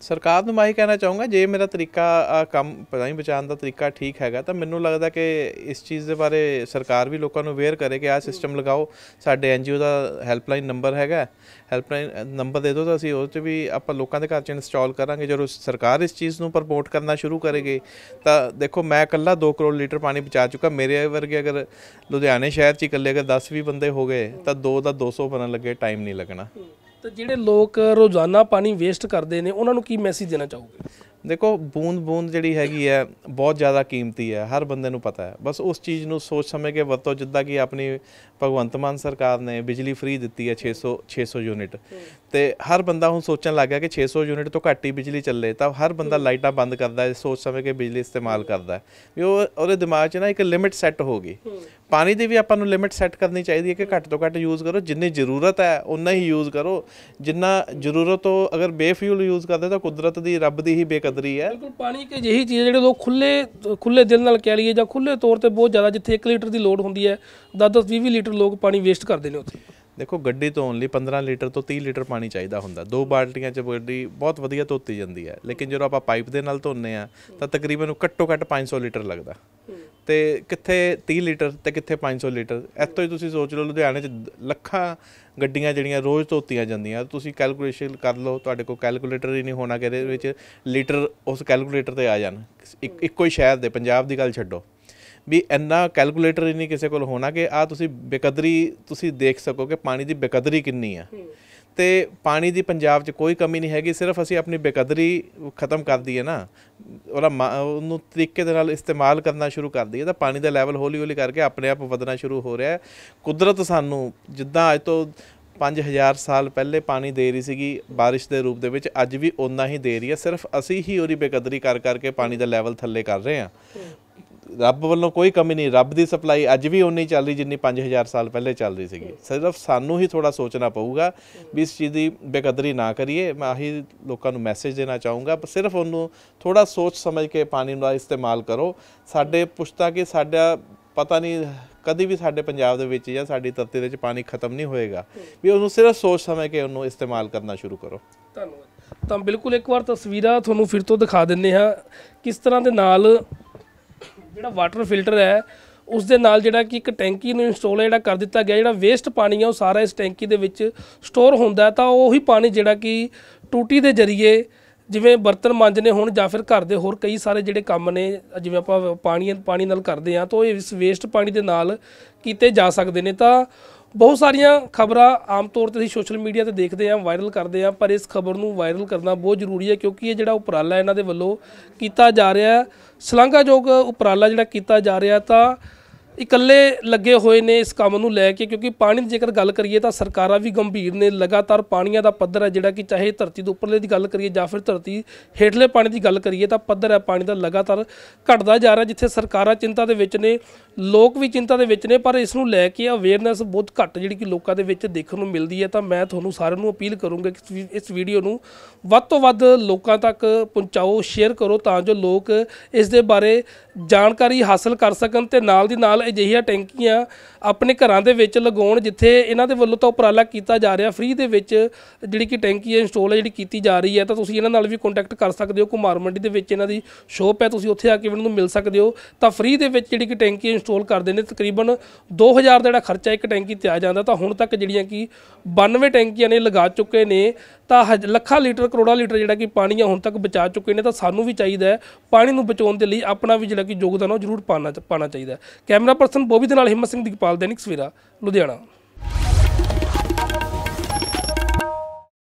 ਸਰਕਾਰ ਨੂੰ ਮੈਂ ਕਹਿਣਾ ਚਾਹੂੰਗਾ ਜੇ ਮੇਰਾ ਤਰੀਕਾ ਕੰਮ ਪਾਣੀ ਬਚਾਉਣ ਦਾ ਤਰੀਕਾ ਠੀਕ ਹੈਗਾ ਤਾਂ ਮੈਨੂੰ ਲੱਗਦਾ ਕਿ ਇਸ ਚੀਜ਼ ਦੇ ਬਾਰੇ ਸਰਕਾਰ ਵੀ ਲੋਕਾਂ ਨੂੰ ਅਵੇਅਰ ਕਰੇ ਕਿ ਆਹ ਸਿਸਟਮ ਲਗਾਓ ਸਾਡੇ ਐਨਜੀਓ ਦਾ ਹੈਲਪਲਾਈਨ ਨੰਬਰ ਹੈਗਾ ਹੈਲਪਲਾਈਨ ਨੰਬਰ ਦੇ ਦਿਓ ਤਾਂ ਅਸੀਂ ਉਹ 'ਚ ਵੀ ਆਪਾਂ ਲੋਕਾਂ ਦੇ ਘਰ 'ਚ ਇੰਸਟਾਲ ਕਰਾਂਗੇ ਜਦੋਂ ਸਰਕਾਰ ਇਸ ਚੀਜ਼ ਨੂੰ ਪ੍ਰਮੋਟ ਕਰਨਾ ਸ਼ੁਰੂ ਕਰੇਗੀ ਤਾਂ ਦੇਖੋ ਮੈਂ ਇਕੱਲਾ 2 ਕਰੋੜ ਲੀਟਰ ਪਾਣੀ ਬਚਾ ਚੁੱਕਾ ਮੇਰੇ ਵਰਗੇ ਅਗਰ ਲੁਧਿਆਣੇ ਸ਼ਹਿਰ 'ਚ ਇਕੱਲੇ ਅਗਰ 10 ਵੀ ਬੰਦੇ ਹੋ ਗਏ ਤਾਂ 2 ਦਾ 200 ਬਣਨ ਲੱਗੇ ਟਾਈਮ ਨਹੀਂ ਲੱਗਣਾ ਤੇ ਜਿਹੜੇ ਲੋਕ ਰੋਜ਼ਾਨਾ ਪਾਣੀ ਵੇਸਟ ਕਰਦੇ ਨੇ ਉਹਨਾਂ ਨੂੰ ਕੀ ਮੈਸੇਜ ਦੇਣਾ ਚਾਹੋਗੇ ਦੇਖੋ ਬੂੰਦ ਬੂੰਦ ਜਿਹੜੀ ਹੈਗੀ ਹੈ ਬਹੁਤ ਜ਼ਿਆਦਾ ਕੀਮਤੀ ਹੈ ਹਰ ਬੰਦੇ ਨੂੰ ਪਤਾ ਹੈ ਬਸ ਉਸ ਚੀਜ਼ ਨੂੰ ਸੋਚ ਸਮਝ ਕੇ ਵਰਤੋ ਜਿੱਦਾਂ ਕਿ ਆਪਣੀ ਭਗਵੰਤ ਮਾਨ ਸਰਕਾਰ ਨੇ ਬਿਜਲੀ ਫ੍ਰੀ ਦਿੱਤੀ ਹੈ 600 600 ਯੂਨਿਟ ਤੇ ਹਰ ਬੰਦਾ ਹੁਣ ਸੋਚਣ ਲੱਗ ਗਿਆ ਕਿ 600 ਯੂਨਿਟ ਤੋਂ ਘੱਟ ਹੀ ਬਿਜਲੀ ਚੱਲੇ ਤਾਂ ਹਰ ਬੰਦਾ ਲਾਈਟਾਂ ਬੰਦ ਕਰਦਾ ਹੈ ਸੋਚ ਸਮਝ ਕੇ ਬਿਜਲੀ ਇਸਤੇਮਾਲ ਕਰਦਾ ਵੀ ਉਹ ਉਹਦੇ ਦਿਮਾਗ 'ਚ ਨਾ ਇੱਕ ਲਿਮਿਟ ਸੈੱਟ ਹੋ ਗਈ ਪਾਣੀ ਦੀ ਵੀ ਆਪਾਂ ਨੂੰ ਲਿਮਿਟ ਸੈੱਟ ਕਰਨੀ ਚਾਹੀਦੀ ਹੈ ਕਿ ਘੱਟ ਤੋਂ ਘੱਟ ਯੂਜ਼ ਕਰੋ ਜਿੰਨੀ ਜ਼ਰੂਰਤ ਹੈ ਉਨਾ ਹੀ ਯੂਜ਼ ਕਰੋ ਜਿੰਨਾ ਜ਼ਰੂਰਤ ਹੋ ਅਗਰ ਬੇਫਿਊਲ ਯੂਜ਼ ਕਰਦੇ ਤਾਂ ਕੁਦਰਤ ਦੀ ਰੱਬ ਦੀ ਹੀ ਬੇਕਦਰ ਕਦਰੀ ਹੈ ਬਿਲਕੁਲ ਪਾਣੀ ਕੇ ਅਜਿਹੀ ਚੀਜ਼ ਜਿਹੜੇ ਲੋਕ ਖੁੱਲੇ ਖੁੱਲੇ ਦਿਲ ਨਾਲ ਕਹਿ ਲਈਏ ਜਾਂ ਖੁੱਲੇ ਤੌਰ ਤੇ ਬਹੁਤ ਜ਼ਿਆਦਾ ਜਿੱਥੇ 1 ਲੀਟਰ ਦੀ ਲੋਡ ਹੁੰਦੀ ਹੈ 10-10 20 ਲੀਟਰ ਲੋਕ ਪਾਣੀ ਵੇਸਟ ਕਰਦੇ ਨੇ ਉੱਥੇ ਦੇਖੋ ਗੱਡੀ ਧੋਣ ਲਈ 15 ਲੀਟਰ ਤੋਂ 30 ਲੀਟਰ ਪਾਣੀ ਚਾਹੀਦਾ ਹੁੰਦਾ ਦੋ ਬਾਲਟੀਆਂ 'ਚ ਗੱਡੀ ਬਹੁਤ ਵਧੀਆ ਧੋਤੀ ਜਾਂਦੀ ਹੈ ਲੇਕਿਨ ਜਦੋਂ ਆਪਾਂ ਪਾਈਪ ਦੇ ਨਾਲ ਧੋਨੇ ਆ ਤਾਂ ਤਕਰੀਬਨ ਘੱਟੋ ਘੱਟ 500 ਲੀਟਰ ਲੱਗਦਾ ਤੇ ਕਿੱਥੇ 30 ਲੀਟਰ ਤੇ ਕਿੱਥੇ 500 ਲੀਟਰ ਇੱਥੋਂ ਹੀ ਤੁਸੀਂ ਸੋਚ ਲਓ ਲੁਧਿਆਣੇ 'ਚ ਲੱਖਾਂ ਗੱਡੀਆਂ ਜਿਹੜੀਆਂ ਰੋਜ਼ ਧੋਤੀਆਂ ਜਾਂਦੀਆਂ ਤੁਸੀਂ ਕੈਲਕੂਲੇਸ਼ਨ ਕਰ ਲਓ ਤੁਹਾਡੇ ਕੋਲ ਕੈਲਕੂਲੇਟਰ ਹੀ ਨਹੀਂ ਹੋਣਾ ਕਿ ਇਹਦੇ ਵਿੱਚ ਲੀਟਰ ਉਸ ਕੈਲਕੂਲੇਟਰ ਤੇ ਆ ਜਾਣ ਇੱਕੋ ਹੀ ਸ਼ਹਿਰ ਦੇ ਪੰਜਾਬ ਦੀ ਗੱਲ ਛੱਡੋ ਵੀ ਇੰਨਾ ਕੈਲਕੂਲੇਟਰ ਹੀ ਨਹੀਂ ਕਿਸੇ ਕੋਲ ਹੋਣਾ ਕਿ ਆ ਤੁਸੀਂ ਬੇਕਦਰੀ ਤੁਸੀਂ ਦੇਖ ਸਕੋ ਕਿ ਪਾਣੀ ਦੀ ਬੇਕਦਰੀ ਕਿੰਨੀ ਆ ਤੇ ਪਾਣੀ ਦੀ ਪੰਜਾਬ 'ਚ ਕੋਈ ਕਮੀ ਨਹੀਂ ਹੈਗੀ ਸਿਰਫ ਅਸੀਂ ਆਪਣੀ ਬੇਕਦਰੀ ਖਤਮ ਕਰ ਦਈਏ ਨਾ ਉਹਦਾ ਉਹਨੂੰ ਤਰੀਕੇ ਦੇ ਨਾਲ ਇਸਤੇਮਾਲ ਕਰਨਾ ਸ਼ੁਰੂ ਕਰ ਦਈਏ ਤਾਂ ਪਾਣੀ ਦਾ ਲੈਵਲ ਹੌਲੀ ਹੌਲੀ ਕਰਕੇ ਆਪਣੇ ਆਪ ਵਧਣਾ ਸ਼ੁਰੂ ਹੋ ਰਿਹਾ ਹੈ ਕੁਦਰਤ ਸਾਨੂੰ ਜਿੱਦਾਂ ਅੱਜ ਤੋਂ 5000 ਸਾਲ ਪਹਿਲੇ ਪਾਣੀ ਦੇ ਰਹੀ ਸੀਗੀ بارش ਦੇ ਰੂਪ ਦੇ ਵਿੱਚ ਅੱਜ ਵੀ ਉਨਾ ਹੀ ਦੇ ਰਹੀ ਹੈ ਸਿਰਫ ਅਸੀਂ ਹੀ ਉਹਦੀ ਬੇਕਦਰੀ ਕਰ ਕਰਕੇ ਪਾਣੀ ਦਾ ਲੈਵਲ ਥੱਲੇ ਕਰ ਰਹੇ ਹਾਂ ਰੱਬ ਵੱਲੋਂ ਕੋਈ ਕਮੀ ਨਹੀਂ ਰੱਬ ਦੀ ਸਪਲਾਈ ਅੱਜ ਵੀ ਉਨੀ ਚੱਲ ਰਹੀ ਜਿੰਨੀ 5000 ਸਾਲ ਪਹਿਲੇ ਚੱਲ ਰਹੀ ਸੀਗੀ ਸਿਰਫ ਸਾਨੂੰ ਹੀ ਥੋੜਾ ਸੋਚਣਾ ਪਊਗਾ ਵੀ ਇਸ ਚੀਜ਼ ਦੀ ਬੇਕਦਰੀ ਨਾ ਕਰੀਏ ਮੈਂ ਆਹੀ ਲੋਕਾਂ ਨੂੰ ਮੈਸੇਜ ਦੇਣਾ ਚਾਹੂੰਗਾ ਪਰ ਸਿਰਫ ਉਹਨੂੰ ਥੋੜਾ ਸੋਚ ਸਮਝ ਕੇ ਪਾਣੀ ਦਾ ਇਸਤੇਮਾਲ ਕਰੋ ਸਾਡੇ ਪੁਸ਼ਤਾ ਕਿ ਸਾਡਾ ਪਤਾ ਨਹੀਂ ਕਦੀ ਵੀ ਸਾਡੇ ਪੰਜਾਬ ਦੇ ਵਿੱਚ ਜਾਂ ਸਾਡੀ ਧਰਤੀ ਦੇ ਵਿੱਚ ਪਾਣੀ ਖਤਮ ਨਹੀਂ ਹੋਏਗਾ ਵੀ ਉਹਨੂੰ ਸਿਰਫ ਸੋਚ ਸਮਝ ਕੇ ਉਹਨੂੰ ਇਸਤੇਮਾਲ ਕਰਨਾ ਸ਼ੁਰੂ ਕਰੋ ਧੰਨਵਾਦ ਤਾਂ ਬਿਲਕੁਲ ਇੱਕ ਵਾਰ ਤਸਵੀਰਾਂ ਤੁਹਾਨੂੰ ਫਿਰ ਤੋਂ ਦਿਖਾ ਦਿੰਨੇ ਹਾਂ ਕਿਸ ਤਰ੍ਹਾਂ ਦੇ ਨਾਲ ਜਿਹੜਾ ਵਾਟਰ ਫਿਲਟਰ ਹੈ ਉਸ ਦੇ ਨਾਲ ਜਿਹੜਾ ਕਿ ਇੱਕ ਟੈਂਕੀ ਨੂੰ ਇੰਸਟਾਲ ਹੈ ਜਿਹੜਾ ਕਰ ਦਿੱਤਾ ਗਿਆ ਜਿਹੜਾ ਵੇਸਟ ਪਾਣੀ ਆ ਉਹ ਸਾਰਾ ਇਸ ਟੈਂਕੀ ਦੇ ਵਿੱਚ ਸਟੋਰ ਹੁੰਦਾ ਤਾਂ ਉਹੀ ਪਾਣੀ ਜਿਹੜਾ ਕਿ ਟੂਟੀ ਦੇ ਜ਼ਰੀਏ ਜਿਵੇਂ ਬਰਤਨ ਮਾਂਜਨੇ ਹੋਣ ਜਾਂ ਫਿਰ ਘਰ ਦੇ ਹੋਰ ਕਈ ਸਾਰੇ ਜਿਹੜੇ ਕੰਮ ਨੇ ਜਿਵੇਂ ਆਪਾਂ ਪਾਣੀ ਪਾਣੀ ਨਾਲ ਕਰਦੇ ਆ ਤਾਂ ਉਹ ਇਸ ਵੇਸਟ ਪਾਣੀ ਦੇ ਨਾਲ ਕੀਤੇ ਜਾ ਸਕਦੇ ਨੇ ਤਾਂ ਬਹੁਤ ਸਾਰੀਆਂ ਖਬਰਾਂ ਆਮ ਤੌਰ ਤੇ ਅਸੀਂ ਸੋਸ਼ਲ ਮੀਡੀਆ ਤੇ ਦੇਖਦੇ ਆਂ ਵਾਇਰਲ ਕਰਦੇ ਆਂ ਪਰ ਇਸ ਖਬਰ ਨੂੰ ਵਾਇਰਲ ਕਰਨਾ ਬਹੁਤ ਜ਼ਰੂਰੀ ਹੈ ਕਿਉਂਕਿ ਇਹ ਜਿਹੜਾ ਉਪਰਾਲਾ ਇਹਨਾਂ ਦੇ ਵੱਲੋਂ ਕੀਤਾ ਜਾ ਰਿਹਾ ਹੈ ਸ਼ਲਾਘਾਯੋਗ ਉਪਰਾਲਾ ਜਿਹੜਾ ਕੀਤਾ ਜਾ ਰਿਹਾ ਤਾਂ ਇਕੱਲੇ ਲੱਗੇ ਹੋਏ ਨੇ ਇਸ ਕੰਮ ਨੂੰ ਲੈ ਕੇ ਕਿਉਂਕਿ ਪਾਣੀ ਦੀ ਜੇਕਰ ਗੱਲ ਕਰੀਏ ਤਾਂ ਸਰਕਾਰਾਂ ਵੀ ਗੰਭੀਰ ਨੇ ਲਗਾਤਾਰ ਪਾਣੀਆਂ ਦਾ ਪੱਧਰ ਹੈ ਜਿਹੜਾ ਕਿ ਚਾਹੇ ਧਰਤੀ ਦੇ ਉੱਪਰਲੇ ਦੀ ਗੱਲ ਕਰੀਏ ਜਾਂ ਫਿਰ ਧਰਤੀ ਹੇਠਲੇ ਪਾਣੀ ਦੀ ਗੱਲ ਕਰੀਏ ਤਾਂ ਪੱਧਰ ਹੈ ਪਾਣੀ ਦਾ ਲਗਾਤਾਰ ਘਟਦਾ ਜਾ ਰਿਹਾ ਜਿੱਥੇ ਸਰਕਾਰਾਂ ਚਿੰਤਾ ਦੇ ਵਿੱਚ ਨੇ ਲੋਕ ਵੀ ਚਿੰਤਾ ਦੇ ਵਿੱਚ ਨੇ ਪਰ ਇਸ ਨੂੰ ਲੈ ਕੇ ਅਵੇਅਰਨੈਸ ਬਹੁਤ ਘੱਟ ਜਿਹੜੀ ਕਿ ਲੋਕਾਂ ਦੇ ਵਿੱਚ ਦੇਖਣ ਨੂੰ ਮਿਲਦੀ ਹੈ ਤਾਂ ਮੈਂ ਤੁਹਾਨੂੰ ਸਾਰਿਆਂ ਨੂੰ ਅਪੀਲ ਕਰੂੰਗਾ ਕਿ ਇਸ ਵੀਡੀਓ ਨੂੰ ਵੱਧ ਤੋਂ ਵੱਧ ਲੋਕਾਂ ਤੱਕ ਪਹੁੰਚਾਓ ਸ਼ੇਅਰ ਕਰੋ ਤਾਂ ਜੋ ਲੋਕ ਇਸ ਦੇ ਬਾਰੇ ਜਾਣਕਾਰੀ ਹਾਸਲ ਕਰ ਸਕਣ ਤੇ ਨਾਲ ਦੀ ਨਾਲ ਅਜਿਹੀਆਂ ਟੈਂਕੀਆਂ ਆਪਣੇ ਘਰਾਂ ਦੇ ਵਿੱਚ ਲਗਾਉਣ ਜਿੱਥੇ ਇਹਨਾਂ ਦੇ ਵੱਲੋਂ ਤਾਂ ਉਪਰਾਲਾ ਕੀਤਾ ਜਾ ਰਿਹਾ ਫ੍ਰੀ ਦੇ ਵਿੱਚ ਜਿਹੜੀ ਕਿ ਟੈਂਕੀ ਇੰਸਟਾਲ ਹੈ ਜਿਹੜੀ ਕੀਤੀ ਜਾ ਰਹੀ ਹੈ ਤਾਂ ਤੁਸੀਂ ਇਹਨਾਂ ਨਾਲ ਵੀ ਕੰਟੈਕਟ ਕਰ ਸਕਦੇ ਹੋ ਕੁਮਾਰ ਮੰਡੀ ਦੇ ਵਿੱਚ ਇਹਨਾਂ ਦੀ ਸ਼ੋਪ ਹੈ ਤੁਸੀਂ ਉੱਥੇ ਆ ਕੇ ਇਹਨਾਂ ਨੂੰ ਮਿਲ ਸਕਦੇ ਹੋ ਤਾਂ ਫ੍ਰੀ ਦੇ ਵਿੱਚ ਜਿਹੜੀ ਕਿ ਟੈਂਕੀ ਇੰਸਟਾਲ ਕਰਦੇ ਨੇ ਤਕਰੀਬਨ 2000 ਦਾ ਜਿਹੜਾ ਖਰਚਾ ਇੱਕ ਟੈਂਕੀ ਤੇ ਆ ਜਾਂਦਾ ਤਾਂ ਹੁਣ ਤੱਕ ਜਿਹੜੀਆਂ ਕਿ 92 ਟੈਂਕੀਆਂ ਨੇ ਲਗਾ ਚੁੱਕੇ ਨੇ ਤਾਂ ਲੱਖਾਂ ਲੀਟਰ ਕਰੋੜਾਂ ਲੀਟਰ ਜਿਹੜਾ ਕਿ ਪਾਣੀ ਆ ਹੁਣ ਤੱਕ ਬਚਾ ਚੁੱਕੇ ਨੇ ਤਾਂ ਸਾਨੂੰ ਵੀ ਚਾਹੀਦਾ ਹੈ ਪਾਣੀ ਨੂੰ ਬਚਾਉਣ ਦੇ ਲਈ ਆਪਣਾ ਵੀ ਜਿਹੜਾ ਕਿ ਯੋਗਦਾਨ ਉਹ ਜ਼ਰੂਰ ਪਾਣਾ ਪਾਣਾ ਚਾਹੀਦਾ ਕੈਮਰਾ ਪਰਸਨ ਬੋਬੀ ਦੇ ਨਾਲ ਹਿੰਮਤ ਸਿੰਘ ਦੀਪਾਲ ਦੈਨਿਕ ਸਵੇਰਾ ਲੁਧਿਆਣਾ